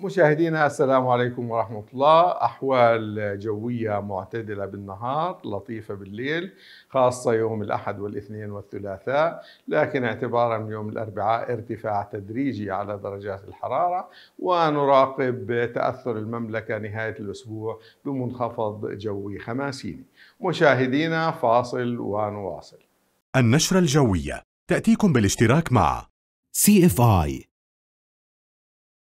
مشاهدينا السلام عليكم ورحمة الله أحوال جوية معتدلة بالنهار لطيفة بالليل خاصة يوم الأحد والاثنين والثلاثاء لكن اعتبارا من يوم الأربعاء ارتفاع تدريجي على درجات الحرارة ونراقب تأثر المملكة نهاية الأسبوع بمنخفض جوي خماسيني مشاهدينا فاصل ونواصل النشرة الجوية تأتيكم بالاشتراك مع سي اف اي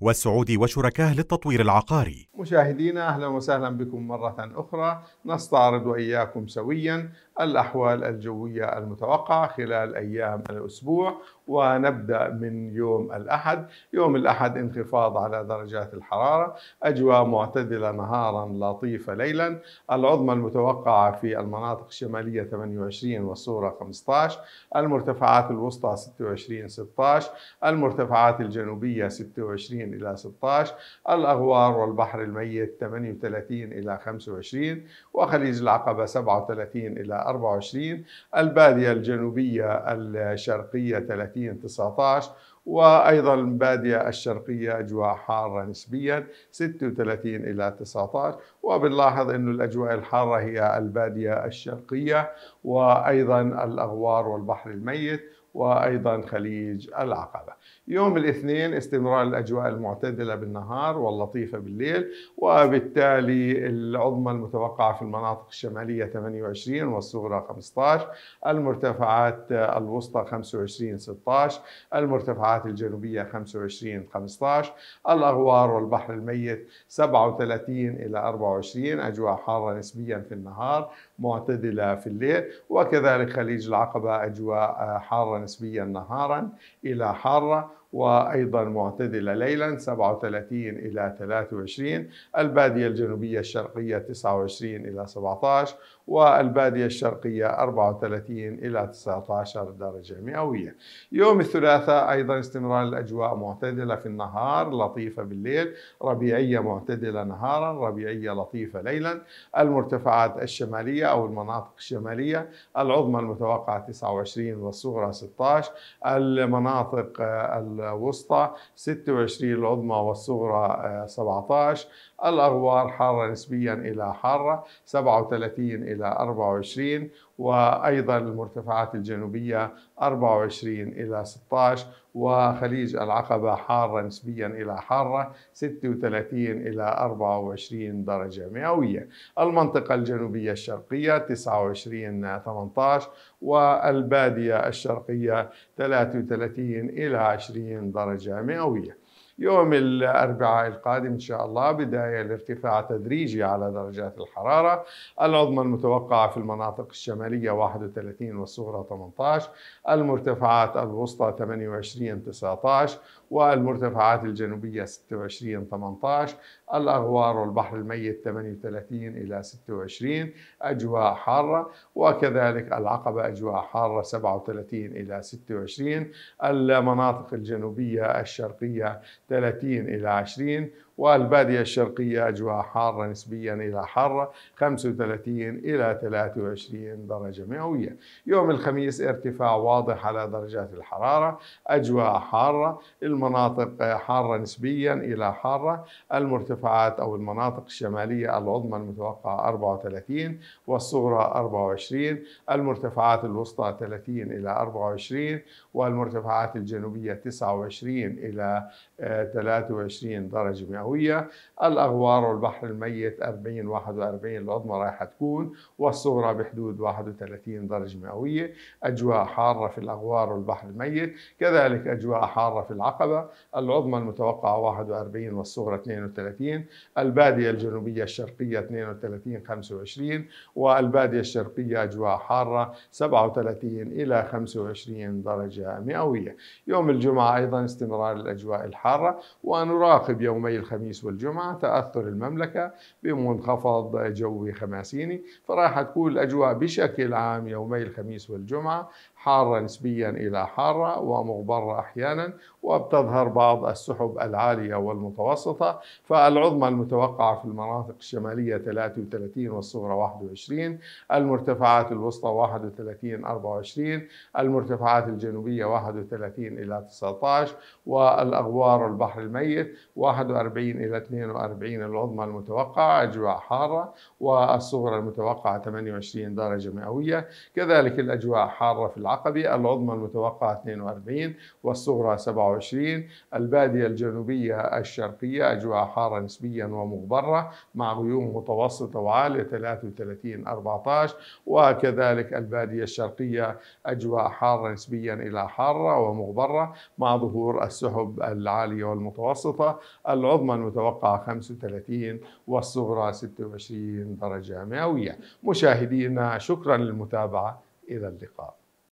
والسعودي وشركاه للتطوير العقاري مشاهدينا أهلا وسهلا بكم مرة أخرى نستعرض وإياكم سويا الأحوال الجوية المتوقعة خلال أيام الأسبوع ونبدأ من يوم الأحد يوم الأحد انخفاض على درجات الحرارة أجواء معتدلة نهارا لطيفة ليلا العظمى المتوقعة في المناطق الشمالية 28 والصورة 15 المرتفعات الوسطى 26 16 المرتفعات الجنوبية 26 إلى 16 الأغوار والبحر الميت 38 إلى 25 وخليج العقبة 37 إلى 24 البادية الجنوبية الشرقية 30 19 وأيضا البادية الشرقية أجواء حارة نسبيا 36 إلى 19 وبنلاحظ أن الأجواء الحارة هي البادية الشرقية وأيضا الأغوار والبحر الميت وايضا خليج العقبه. يوم الاثنين استمرار الاجواء المعتدله بالنهار واللطيفه بالليل وبالتالي العظمى المتوقعه في المناطق الشماليه 28 والصغرى 15 المرتفعات الوسطى 25 16 المرتفعات الجنوبيه 25 15 الاغوار والبحر الميت 37 الى 24 اجواء حاره نسبيا في النهار معتدلة في الليل وكذلك خليج العقبة أجواء حارة نسبيا نهارا إلى حارة وأيضا معتدلة ليلا 37 إلى 23 البادية الجنوبية الشرقية 29 إلى 17 والبادية الشرقية 34 إلى 19 درجة مئوية يوم الثلاثاء أيضا استمرار الأجواء معتدلة في النهار لطيفة بالليل ربيعية معتدلة نهارا ربيعية لطيفة ليلا المرتفعات الشمالية أو المناطق الشمالية العظمى المتوقعة 29 والصغرى 16 المناطق آه، الوسطى 26 العظمى والصغرى 17 آه، الأغوار حارة نسبيا إلى حارة 37 إلى 24 وأيضا المرتفعات الجنوبية 24 إلى 16 وخليج العقبة حارة نسبيا إلى حارة 36 إلى 24 درجة مئوية المنطقة الجنوبية الشرقية 29 18 والبادية الشرقية 33 إلى 20 درجة مئوية يوم الأربعاء القادم إن شاء الله بداية لارتفاع تدريجي على درجات الحرارة العظمى المتوقعة في المناطق الشمالية 31 والصغرى 18 المرتفعات الوسطى 28 19 والمرتفعات الجنوبية 26 18 الأغوار والبحر الميت 38 إلى 26 أجواء حارة وكذلك العقبة أجواء حارة 37 إلى 26 المناطق الجنوبية الشرقية 30 إلى 20 والبادية الشرقية أجواء حارة نسبيا إلى حارة 35 إلى 23 درجة مئوية يوم الخميس ارتفاع واضح على درجات الحرارة أجواء حارة المناطق حارة نسبيا إلى حارة المرتفعات أو المناطق الشمالية العظمى المتوقعة 34 والصغرى 24 المرتفعات الوسطى 30 إلى 24 والمرتفعات الجنوبية 29 إلى 23 آه، درجة مئوية الأغوار والبحر الميت 40 41 العظمى رايحة تكون والصغرى بحدود 31 درجة مئوية أجواء حارة في الأغوار والبحر الميت كذلك أجواء حارة في العقبة مرحبا العظمى المتوقعة 41 والصغرى 32 البادية الجنوبية الشرقية 32 25 والبادية الشرقية أجواء حارة 37 إلى 25 درجة مئوية يوم الجمعة أيضا استمرار الأجواء الحارة ونراقب يومي الخميس والجمعة تأثر المملكة بمنخفض جوي خماسيني فراح تكون الأجواء بشكل عام يومي الخميس والجمعة حارة نسبيا إلى حارة ومغبرة أحيانا وبتظهر بعض السحب العالية والمتوسطة فالعظمى المتوقعة في المناطق الشمالية 33 والصغرى 21 المرتفعات الوسطى 31 24 المرتفعات الجنوبية 31 إلى 19 والأغوار البحر الميت 41 إلى 42 العظمى المتوقعة أجواء حارة والصغرى المتوقعة 28 درجة مئوية كذلك الأجواء حارة في العالم العقبي العظمى المتوقعة 42 والصغرى 27 البادية الجنوبية الشرقية أجواء حارة نسبيا ومغبرة مع غيوم متوسطة وعالية 33 14 وكذلك البادية الشرقية أجواء حارة نسبيا إلى حارة ومغبرة مع ظهور السحب العالية والمتوسطة العظمى المتوقعة 35 والصغرى 26 درجة مئوية مشاهدينا شكرا للمتابعة إلى اللقاء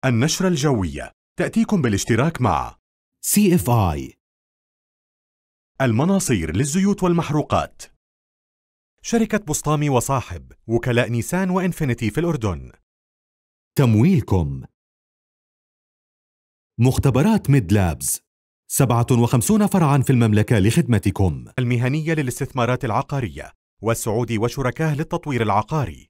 النشرة الجوية تأتيكم بالاشتراك مع CFI المناصير للزيوت والمحروقات شركة بسطامي وصاحب وكلاء نيسان وإنفينيتي في الأردن تمويلكم مختبرات ميد لابز 57 فرعا في المملكة لخدمتكم المهنية للاستثمارات العقارية والسعودي وشركاه للتطوير العقاري